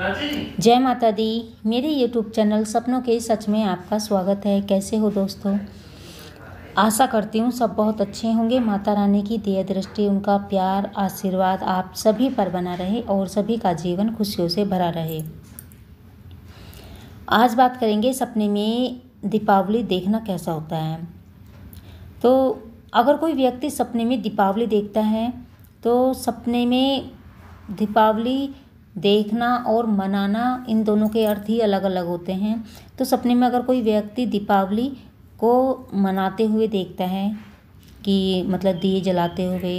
जय माता दी मेरे यूट्यूब चैनल सपनों के सच में आपका स्वागत है कैसे हो दोस्तों आशा करती हूँ सब बहुत अच्छे होंगे माता रानी की दया दृष्टि उनका प्यार आशीर्वाद आप सभी पर बना रहे और सभी का जीवन खुशियों से भरा रहे आज बात करेंगे सपने में दीपावली देखना कैसा होता है तो अगर कोई व्यक्ति सपने में दीपावली देखता है तो सपने में दीपावली देखना और मनाना इन दोनों के अर्थ ही अलग अलग होते हैं तो सपने में अगर कोई व्यक्ति दीपावली को मनाते हुए देखता है कि मतलब दिए जलाते हुए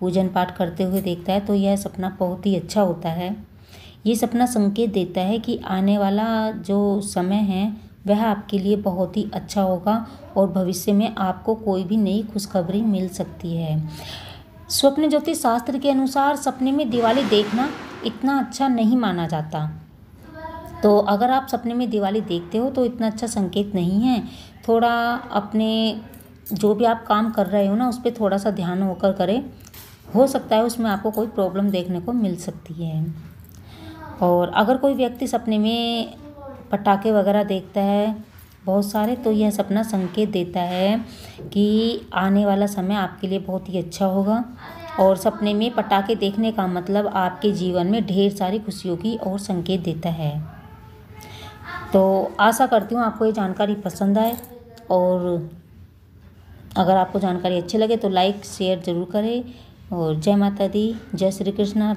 पूजन पाठ करते हुए देखता है तो यह सपना बहुत ही अच्छा होता है ये सपना संकेत देता है कि आने वाला जो समय है वह आपके लिए बहुत ही अच्छा होगा और भविष्य में आपको कोई भी नई खुशखबरी मिल सकती है स्वप्न ज्योतिष शास्त्र के अनुसार सपने में दिवाली देखना इतना अच्छा नहीं माना जाता तो अगर आप सपने में दिवाली देखते हो तो इतना अच्छा संकेत नहीं है थोड़ा अपने जो भी आप काम कर रहे हो ना उस पर थोड़ा सा ध्यान होकर करें हो सकता है उसमें आपको कोई प्रॉब्लम देखने को मिल सकती है और अगर कोई व्यक्ति सपने में पटाखे वगैरह देखता है बहुत सारे तो यह सपना संकेत देता है कि आने वाला समय आपके लिए बहुत ही अच्छा होगा और सपने में पटाखे देखने का मतलब आपके जीवन में ढेर सारी खुशियों की और संकेत देता है तो आशा करती हूँ आपको ये जानकारी पसंद आए और अगर आपको जानकारी अच्छी लगे तो लाइक शेयर ज़रूर करें और जय माता दी जय श्री कृष्णा